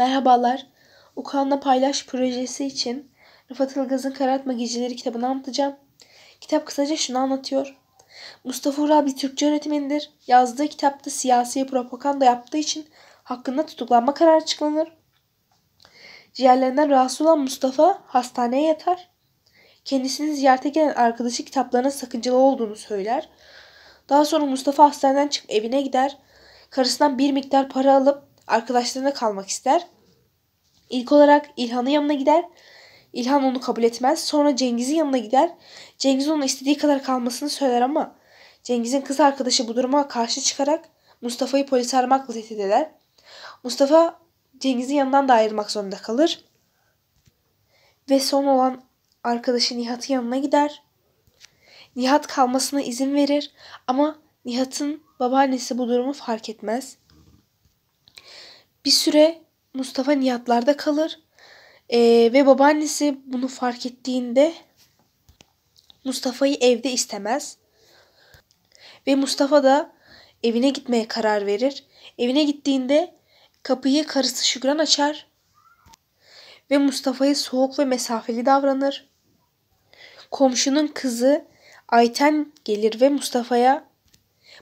Merhabalar. Ukan'la Paylaş projesi için Rıfat Ilgaz'ın Karartma Geceleri kitabını anlatacağım. Kitap kısaca şunu anlatıyor. Mustafa Ural bir Türkçe öğretmenidir. Yazdığı kitapta siyasi propaganda yaptığı için hakkında tutuklanma kararı açıklanır. Ciğerlerinden rahatsız olan Mustafa hastaneye yatar. Kendisini ziyarete gelen arkadaşı kitaplarına sakıncalı olduğunu söyler. Daha sonra Mustafa hastaneden çıkıp evine gider. Karısından bir miktar para alıp arkadaşlarına kalmak ister. İlk olarak İlhan'ın yanına gider. İlhan onu kabul etmez. Sonra Cengiz'in yanına gider. Cengiz onun istediği kadar kalmasını söyler ama Cengiz'in kız arkadaşı bu duruma karşı çıkarak Mustafa'yı polise aramakla tehdit eder. Mustafa Cengiz'in yanından da ayrılmak zorunda kalır. Ve son olan arkadaşı Nihat'ın yanına gider. Nihat kalmasına izin verir ama Nihat'ın babaannesi bu durumu fark etmez. Bir süre Mustafa Nihatlar'da kalır ee, ve babaannesi bunu fark ettiğinde Mustafa'yı evde istemez ve Mustafa da evine gitmeye karar verir. Evine gittiğinde kapıyı karısı Şükran açar ve Mustafa'ya soğuk ve mesafeli davranır. Komşunun kızı Ayten gelir ve Mustafa'ya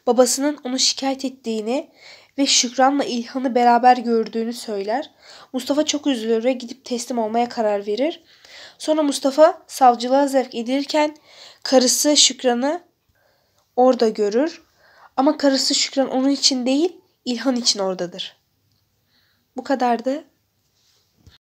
babasının onu şikayet ettiğini ve Şükran'la İlhan'ı beraber gördüğünü söyler. Mustafa çok üzülür ve gidip teslim olmaya karar verir. Sonra Mustafa savcılığa zevk edilirken karısı Şükran'ı orada görür. Ama karısı Şükran onun için değil, İlhan için oradadır. Bu kadardı.